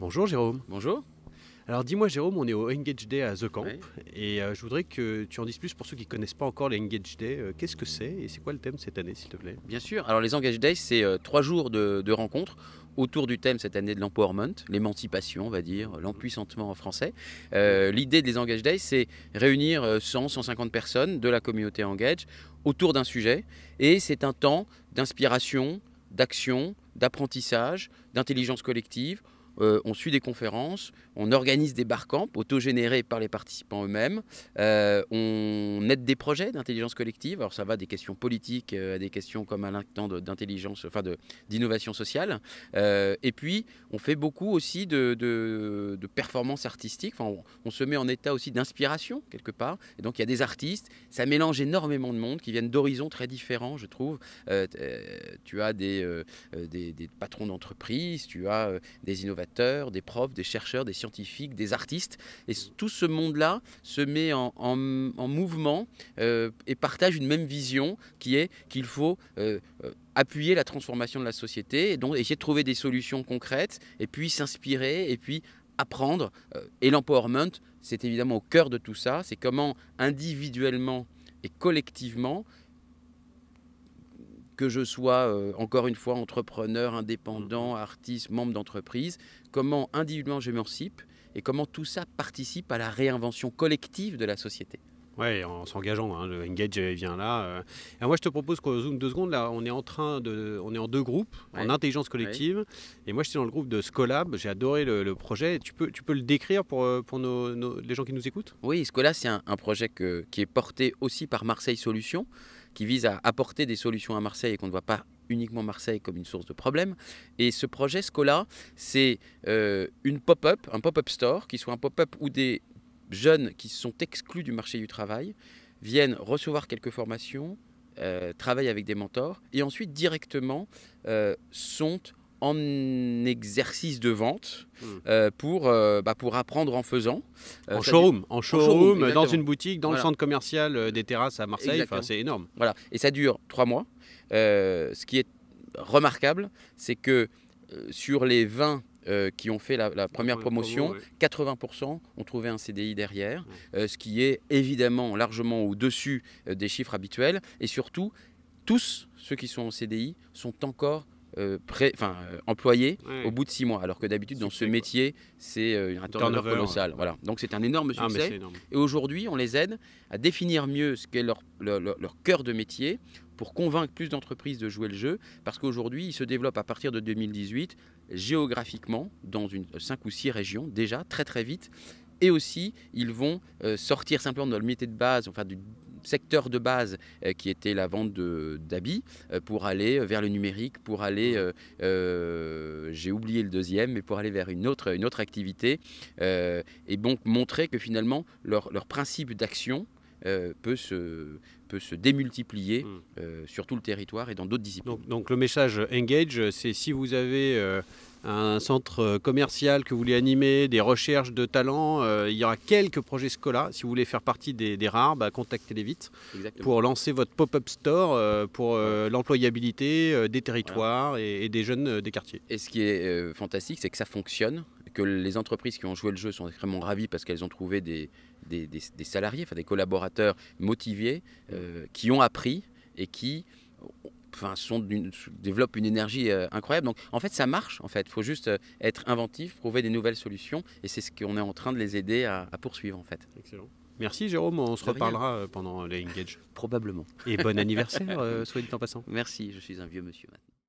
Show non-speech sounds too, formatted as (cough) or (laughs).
Bonjour Jérôme. Bonjour. Alors dis-moi Jérôme, on est au Engage Day à The Camp et euh, je voudrais que tu en dises plus pour ceux qui ne connaissent pas encore les Engage Day. Euh, qu'est-ce que c'est et c'est quoi le thème cette année s'il te plaît Bien sûr, alors les Engage Day c'est euh, trois jours de, rencontres autour du thème cette année de l'empowerment, l'émancipation on va dire, l'empuissantement en français. L'idée des Engage Day c'est réunir 100-150 personnes de la communauté Engage autour d'un sujet et c'est un temps d'inspiration, d'action, d'apprentissage, d'intelligence collective euh, on suit des conférences, on organise des barcamps autogénérés par les participants eux-mêmes, euh, on aide des projets d'intelligence collective, alors ça va des questions politiques euh, à des questions comme à l'instant d'intelligence, enfin d'innovation sociale, et puis on fait beaucoup aussi de, performances artistiques, on, se met en état aussi d'inspiration quelque part, et donc il y a des artistes, ça mélange énormément de monde qui viennent d'horizons très différents, je trouve. tu as des, des, patrons d'entreprise, tu as des innovateurs des profs, des chercheurs, des scientifiques, des artistes. Et tout ce monde-là se met en, mouvement euh, et partage une même vision qui est qu'il faut euh, euh, appuyer la transformation de la société et donc essayer de trouver des solutions concrètes et puis s'inspirer et puis apprendre. Et l'empowerment, c'est évidemment au cœur de tout ça. C'est comment individuellement et collectivement que je sois, euh, encore une fois, entrepreneur, indépendant, mhm. artiste, membre d'entreprise, comment individuellement je et comment tout ça participe à la réinvention collective de la société. Oui, en s'engageant. Hein, le engage euh, vient là. Euh. moi, je te propose qu'on zoome deux secondes. Là, on est en train de, on est en deux groupes, en intelligence collective. Et moi, j'étais dans le groupe de Scolab. J'ai adoré le, projet. Tu peux, tu peux le décrire pour, pour nos, les gens qui nous écoutent Oui, Scolab, c'est un, projet qui est porté aussi par Marseille Solutions qui vise à apporter des solutions à Marseille et qu'on ne voit pas uniquement Marseille comme une source de problèmes. Et ce projet Scola, c'est euh, une pop-up, un pop-up store, qui soit un pop-up où des jeunes qui sont exclus du marché du travail viennent recevoir quelques formations, euh, travaillent avec des mentors et ensuite directement euh, sont en exercice de vente hmm. euh, pour, euh, bah, pour apprendre en faisant. Euh, en, showroom, en, showroom, dans une boutique, dans le centre commercial des terrasses à Marseille, c'est énorme. Voilà, et ça dure trois mois. ce qui est remarquable, c'est que sur les 20 qui ont fait la, première promotion, 80% ont trouvé un CDI derrière, ce qui est évidemment largement au-dessus des chiffres habituels. Et surtout, tous ceux qui sont en CDI sont encore euh, pré, euh, employés au bout de six mois. Alors que d'habitude, dans ce métier, c'est euh, un turnover, colossal. Voilà. Donc c'est un énorme ah, succès. Et aujourd'hui, on les aide à définir mieux ce qu'est leur, leur, leur cœur de métier pour convaincre plus d'entreprises de jouer le jeu, parce qu'aujourd'hui, ils se développent à partir de 2018 géographiquement dans une, cinq ou six régions déjà très très vite et aussi ils vont sortir simplement de leur métier de base, enfin du, secteur de base euh, qui était la vente de d'habits euh, pour aller vers le numérique, pour aller, euh, j'ai oublié le deuxième, mais pour aller vers une autre, une autre activité et donc montrer que finalement leur, principe d'action peut, se, peut se démultiplier hmm. sur tout le territoire et dans d'autres disciplines. Donc, le message engage, c'est si vous avez un centre euh, commercial que vous voulez animer, des recherches de talents. Euh, il y aura quelques projets scolaires. Si vous voulez faire partie des, rares, bah, contactez-les vite pour lancer votre pop-up store euh, pour l'employabilité des territoires et, des jeunes des quartiers. Et ce qui est fantastique, c'est que ça fonctionne, que les entreprises qui ont joué le jeu sont extrêmement ravies parce qu'elles ont trouvé des, salariés, enfin des collaborateurs motivés mm. qui ont appris et qui enfin, sont développent une énergie euh, incroyable. Donc en fait, ça marche. En fait, faut juste euh, être inventif, trouver des nouvelles solutions, et c'est ce qu'on est en train de les aider à, poursuivre en fait. Excellent. Merci Jérôme, on se reparlera euh, pendant les Engage. Probablement. Et bon (laughs) anniversaire, soit dit en passant. Merci, je suis un vieux monsieur maintenant.